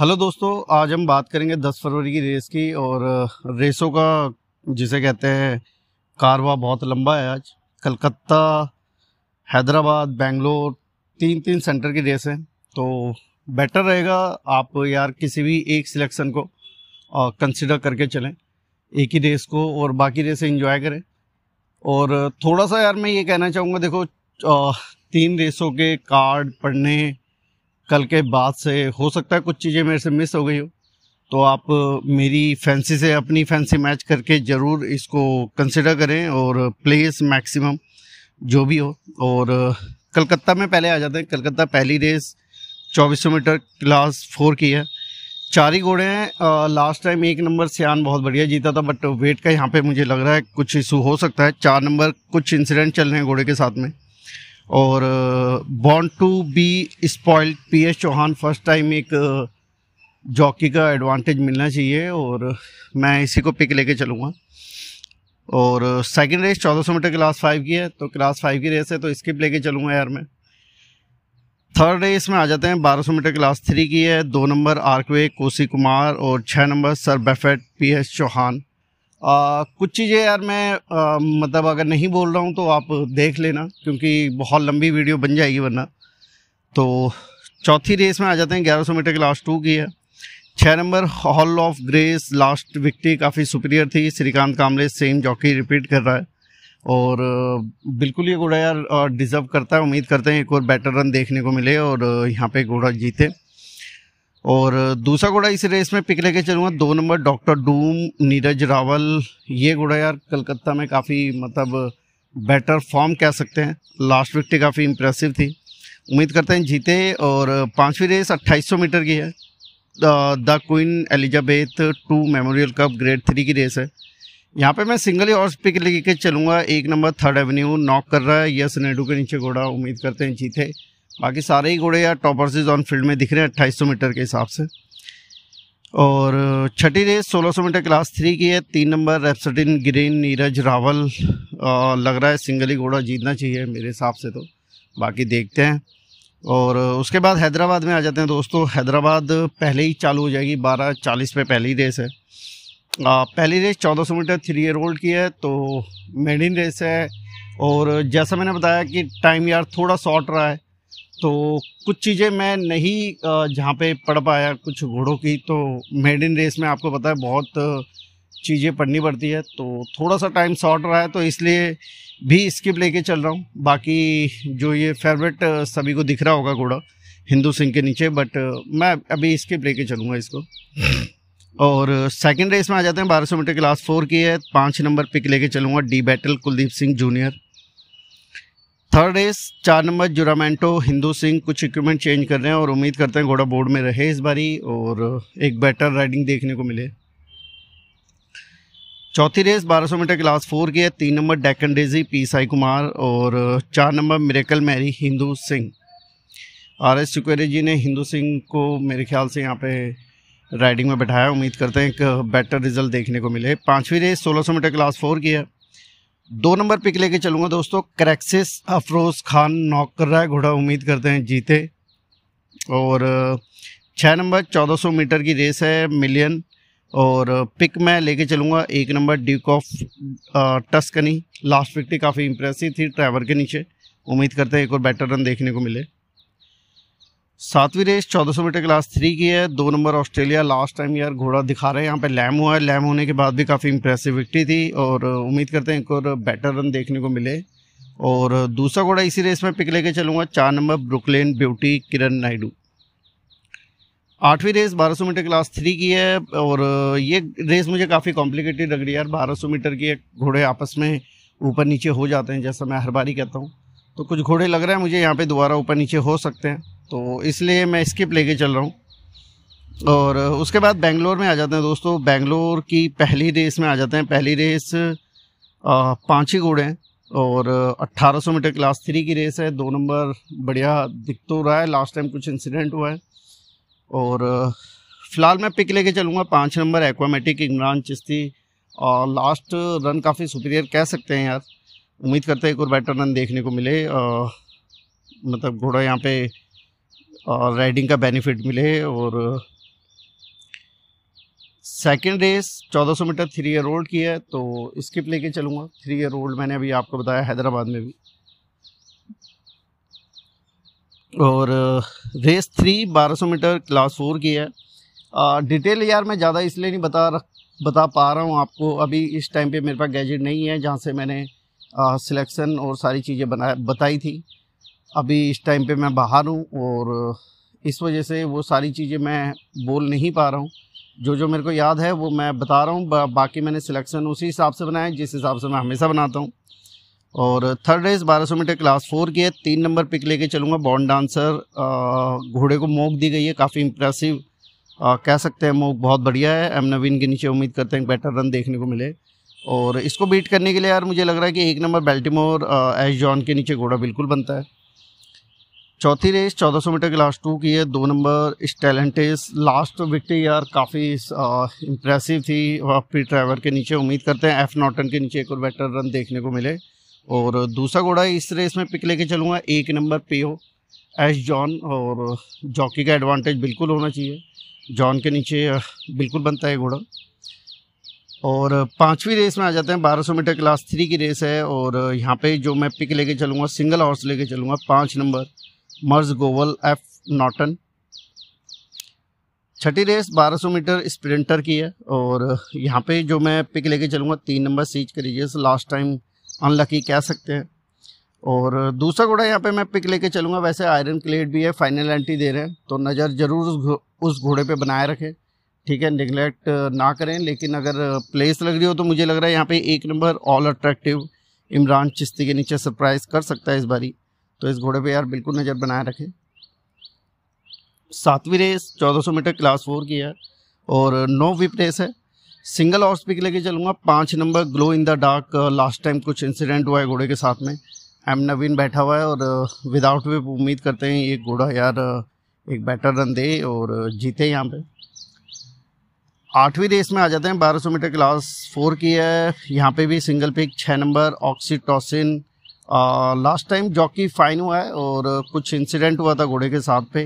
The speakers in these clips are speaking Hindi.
हेलो दोस्तों आज हम बात करेंगे 10 फरवरी की रेस की और रेसों का जिसे कहते हैं कारवा बहुत लंबा है आज कलकत्ता हैदराबाद बेंगलोर तीन तीन सेंटर की रेस है तो बेटर रहेगा आप यार किसी भी एक सिलेक्शन को कंसिडर करके चलें एक ही रेस को और बाकी रेसें इंजॉय करें और थोड़ा सा यार मैं ये कहना चाहूँगा देखो तीन रेसों के कार्ड पढ़ने कल के बाद से हो सकता है कुछ चीज़ें मेरे से मिस हो गई हो तो आप मेरी फैंसी से अपनी फैंसी मैच करके ज़रूर इसको कंसिडर करें और प्लेस मैक्सिमम जो भी हो और कलकत्ता में पहले आ जाते हैं कलकत्ता पहली रेस 2400 मीटर क्लास फोर की है चार ही घोड़े हैं लास्ट टाइम एक नंबर सियान बहुत बढ़िया जीता था बट वेट का यहाँ पे मुझे लग रहा है कुछ इशू हो सकता है चार नंबर कुछ इंसिडेंट चल रहे हैं घोड़े के साथ में और bound to be spoiled P S Chauhan first time एक जॉकी का एडवांटेज मिलना चाहिए और मैं इसी को पिक लेके चलूँगा और second race 1400 metre class five की है तो क्लास फाइव की रेस है तो स्किप लेके चलूँगा यार मैं थर्ड रेस में आ जाते हैं 1200 मीटर क्लास थ्री की है दो नंबर आर्कवे कोसी कुमार और छः number Sir Buffet P S Chauhan आ, कुछ चीज़ें यार मैं आ, मतलब अगर नहीं बोल रहा हूँ तो आप देख लेना क्योंकि बहुत लंबी वीडियो बन जाएगी वरना तो चौथी रेस में आ जाते हैं 1100 मीटर की लास्ट टू की है छः number Hall of Grace last victory काफ़ी सुपीरियर थी Shrikant Kamle same jockey repeat कर रहा है और बिल्कुल ये घोड़ा यार डिज़र्व करता है उम्मीद करते हैं एक और बेटर रन देखने को मिले और यहाँ पे घोड़ा जीते और दूसरा घोड़ा इस रेस में पिक लेके चलूँगा दो number Doctor Doom Neeraj Rawal ये घोड़ा यार कलकत्ता में काफ़ी मतलब बेटर फॉर्म कह सकते हैं लास्ट विकटे काफ़ी इम्प्रेसिव थी उम्मीद करते हैं जीते और पाँचवीं रेस 2800 मीटर की है the Queen Elizabeth two memorial cup grade three की रेस है यहाँ पे मैं सिंगल ही और पिक लेके चलूँगा एक नंबर थर्ड एवेन्यू नॉक कर रहा है यस नेडू के नीचे घोड़ा उम्मीद करते हैं जीते बाकी सारे ही घोड़े या टॉपर्स ऑन फील्ड में दिख रहे हैं अट्ठाईस मीटर के हिसाब से और छठी रेस 1600 मीटर क्लास थ्री की है तीन नंबर रेपसटिन ग्रीन नीरज रावल आ, लग रहा है सिंगल ही घोड़ा जीतना चाहिए मेरे हिसाब से तो बाकी देखते हैं और उसके बाद हैदराबाद में आ जाते हैं दोस्तों हैदराबाद पहले ही चालू हो जाएगी बारह चालीस पे पहली रेस है आ, पहली race 1400 metre three year old की है तो मेडिन रेस है और जैसा मैंने बताया कि टाइम यार थोड़ा शॉर्ट रहा है तो कुछ चीज़ें मैं नहीं जहाँ पे पढ़ पाया कुछ घोड़ों की तो मेड इन रेस में आपको पता है बहुत चीज़ें पढ़नी पड़ती है तो थोड़ा सा टाइम शॉर्ट रहा है तो इसलिए भी स्किप लेके चल रहा हूँ बाकी जो ये फेवरेट सभी को दिख रहा होगा घोड़ा हिंदू सिंह के नीचे बट मैं अभी स्किप लेके चलूँगा इसको और सेकंड रेस में आ जाते हैं 1200 मीटर क्लास फोर की है पाँच नंबर पिक लेके चलूँगा the battle Kuldeep Singh junior third race चार नंबर जुरामेंटो हिंदू सिंह कुछ इक्विपमेंट चेंज कर रहे हैं और उम्मीद करते हैं घोड़ा बोर्ड में रहे इस बारी और एक बेटर राइडिंग देखने को मिले चौथी रेस 1200 मीटर क्लास फोर की है तीन number Deccan Daisy P Sai Kumar और चार number Miracle Mary Hindu Singh R S Chukere ji ने हिंदू सिंह को मेरे ख्याल से यहाँ पे राइडिंग में बैठाया उम्मीद करते हैं एक बेटर रिजल्ट देखने को मिले पाँचवीं रेस सौ मीटर क्लास फोर की है दो नंबर पिक लेके चलूंगा दोस्तों क्रैक्सिस अफरोज खान नौकर्रा घोड़ा उम्मीद करते हैं जीते और छः नंबर 1400 मीटर की रेस है मिलियन और पिक मैं लेके चलूँगा एक number Duke of Tuscany last थी काफ़ी इंप्रेसिव थी ड्राइवर के नीचे उम्मीद करते हैं एक और बेटर रन देखने को मिले सातवीं रेस 1400 मीटर क्लास थ्री की है दो नंबर ऑस्ट्रेलिया लास्ट टाइम यार घोड़ा दिखा रहे हैं यहाँ पे लैम हुआ है लैम होने के बाद भी काफ़ी इंप्रेसिव विक्ट्री थी और उम्मीद करते हैं एक और बेटर रन देखने को मिले और दूसरा घोड़ा इसी रेस में पिक लेके चलूँगा चार number Brooklyn Beauty Kiran Naidu आठवीं रेस 1200 मीटर क्लास थ्री की है और ये रेस मुझे काफ़ी कॉम्प्लिकेटेड लग रही है यार सौ मीटर की घोड़े आपस में ऊपर नीचे हो जाते हैं जैसा मैं हर बार ही कहता हूँ तो कुछ घोड़े लग रहे हैं मुझे यहाँ पे दोबारा ऊपर नीचे हो सकते हैं तो इसलिए मैं स्किप लेके चल रहा हूँ और उसके बाद बेंगलोर में आ जाते हैं दोस्तों बेंगलोर की पहली रेस में आ जाते हैं पहली रेस पाँच ही घोड़े हैं और 1800 मीटर क्लास थ्री की रेस है दो नंबर बढ़िया दिख तो रहा है लास्ट टाइम कुछ इंसिडेंट हुआ है और फिलहाल मैं पिक लेके चलूँगा पाँच नंबर एक्वामेटिक इमरान चिश्ती और लास्ट रन काफ़ी सुपीरियर कह सकते हैं यार उम्मीद करते हैं एक और बेटर रन देखने को मिले आ, मतलब घोड़ा यहाँ पे और राइडिंग का बेनिफिट मिले और second race 1400 metre three year old की है तो स्किप लेके चलूँगा थ्री ईयर ओल्ड मैंने अभी आपको बताया हैदराबाद में भी और race three 1200 metre class four की है आ, डिटेल यार मैं ज़्यादा इसलिए नहीं बता रख बता पा रहा हूँ आपको अभी इस टाइम पे मेरे पास गैजेट नहीं है जहाँ से मैंने सिलेक्शन और सारी चीज़ें बनाया बताई थी अभी इस टाइम पे मैं बाहर हूँ और इस वजह से वो सारी चीज़ें मैं बोल नहीं पा रहा हूँ जो जो मेरे को याद है वो मैं बता रहा हूँ बा, बाकी मैंने सिलेक्शन उसी हिसाब से बनाया जिस हिसाब से मैं हमेशा बनाता हूँ और third race 1200 metre class four की है तीन नंबर पिक लेके चलूँगा बॉन्ड डांसर घोड़े को मोक दी गई है काफ़ी इम्प्रेसिव कह सकते हैं मोक बहुत बढ़िया है एम नवीन के नीचे उम्मीद करते हैं बेटर रन देखने को मिले और इसको बीट करने के लिए यार मुझे लग रहा है कि एक नंबर बेल्टीमोर एश जॉन के नीचे घोड़ा बिल्कुल बनता है चौथी रेस 1400 मीटर क्लास टू की है दो नंबर स्टेलेंटिस लास्ट विक्ट्री यार काफ़ी इंप्रेसिव थी पी ड्राइवर के नीचे उम्मीद करते हैं एफ नॉटन के नीचे एक और बेटर रन देखने को मिले और दूसरा घोड़ा इस रेस में पिक लेके चलूँगा एक नंबर पे हो एश जॉन और जॉकी का एडवांटेज बिल्कुल होना चाहिए जॉन के नीचे बिल्कुल बनता है घोड़ा और पांचवी रेस में आ जाते हैं 1200 मीटर क्लास थ्री की रेस है और यहाँ पे जो मैं पिक लेके चलूँगा सिंगल हॉर्स लेके चलूँगा पाँच नंबर मर्ज गोवल एफ नॉटन छठी रेस 1200 मीटर स्प्रिंटर की है और यहाँ पे जो मैं पिक लेके चलूँगा तीन नंबर सीच करीजियस लास्ट टाइम अनलकी कह सकते हैं और दूसरा घोड़ा यहाँ पे मैं पिक लेके चलूँगा वैसे आयरन क्लेट भी है फाइनल एंट्री दे रहे हैं तो नज़र ज़रूर उस घोड़े पे बनाए रखें ठीक है निगलेक्ट ना करें लेकिन अगर प्लेस लग रही हो तो मुझे लग रहा है यहाँ पे एक number all attractive Imran Chishti के नीचे सरप्राइज़ कर सकता है इस बारी तो इस घोड़े पे यार बिल्कुल नज़र बनाए रखें सातवीं रेस 1400 मीटर क्लास फोर की है और नो विप रेस है सिंगल हॉर्स पिक लेके चलूँगा पाँच number glow in the dark last time कुछ इंसिडेंट हुआ है घोड़े के साथ में एम नवीन बैठा हुआ है और विदाउट विप उम्मीद करते हैं ये घोड़ा यार एक बेटर रन दे और जीते यहाँ पर आठवीं रेस में आ जाते हैं 1200 मीटर क्लास फोर की है यहाँ पे भी सिंगल पिक छः number oxytocin last time jockey fine हुआ है और कुछ इंसिडेंट हुआ था घोड़े के साथ पे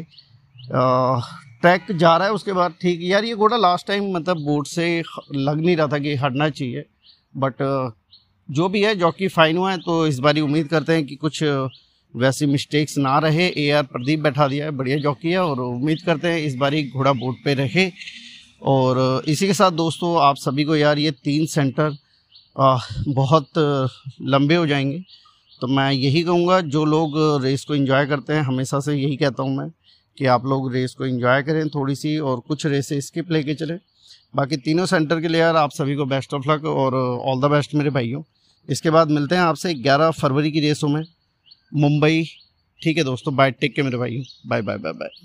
ट्रैक जा रहा है उसके बाद ठीक यार ये घोड़ा लास्ट टाइम मतलब बोर्ड से लग नहीं रहा था कि हटना चाहिए बट जो भी है जॉकी फाइन हुआ है तो इस बारी उम्मीद करते हैं कि कुछ वैसी मिस्टेक्स ना रहे ए आर प्रदीप बैठा दिया है बढ़िया जॉकी है और उम्मीद करते हैं इस बारी घोड़ा बोर्ड पे रहे और इसी के साथ दोस्तों आप सभी को यार ये तीन सेंटर बहुत लंबे हो जाएंगे तो मैं यही कहूँगा जो लोग रेस को इंजॉय करते हैं हमेशा से यही कहता हूँ मैं कि आप लोग रेस को इंजॉय करें थोड़ी सी और कुछ रेसें स्किप लेके चलें बाकी तीनों सेंटर के लिए यार आप सभी को बेस्ट ऑफ लक और ऑल द बेस्ट मेरे भाइयों इसके बाद मिलते हैं आपसे 11 फरवरी की रेसों में मुंबई ठीक है दोस्तों बाय टेक के मेरे भाइयों बाय बाय बाय बाय